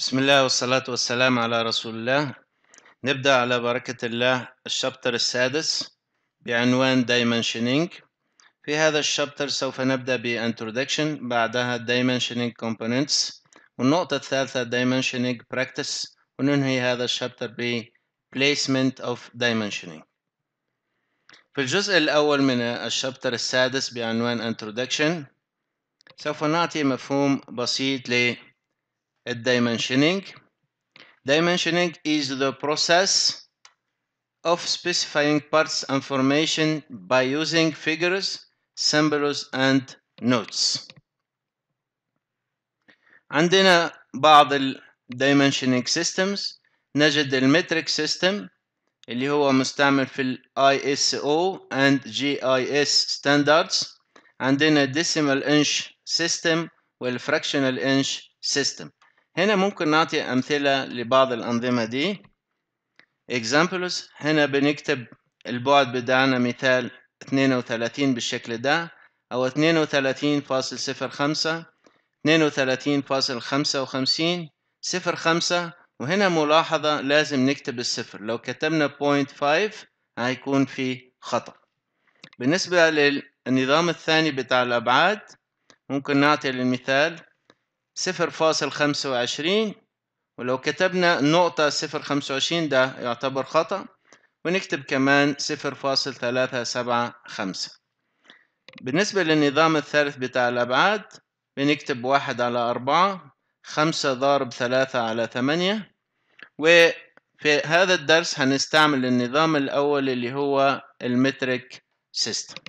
بسم الله والصلاة والسلام على رسول الله نبدأ على بركة الله الشابتر السادس بعنوان Dimensioning في هذا الشابتر سوف نبدأ بـ Introduction بعدها Dimensioning Components والنقطة الثالثة Dimensioning Practice وننهي هذا الشابتر بـ Placement of Dimensioning في الجزء الأول من الشابتر السادس بعنوان Introduction سوف نعطي مفهوم بسيط لـ at dimensioning. Dimensioning is the process of specifying parts and formation by using figures, symbols, and notes. عندنا بعض ال dimensioning systems نجد المتريك system اللي هو مستعمل في ال ISO and GIS standards عندنا decimal inch system والfractional inch system هنا ممكن نعطي أمثلة لبعض الأنظمة دي examples هنا بنكتب البعد بتاعنا مثال 32 بالشكل ده أو 32.05 32.55 صفر خمسة وهنا ملاحظة لازم نكتب الصفر لو كتبنا بوينت فايف هيكون في خطأ بالنسبة للنظام الثاني بتاع الأبعاد ممكن نعطي المثال صفر فاصل خمسة وعشرين ولو كتبنا نقطة صفر خمسة وعشرين ده يعتبر خطأ ونكتب كمان صفر فاصل ثلاثة سبعة خمسة بالنسبة للنظام الثالث بتاع الأبعاد بنكتب واحد على أربعة خمسة ضارب ثلاثة على ثمانية وفي هذا الدرس هنستعمل النظام الأول اللي هو المترك سيستم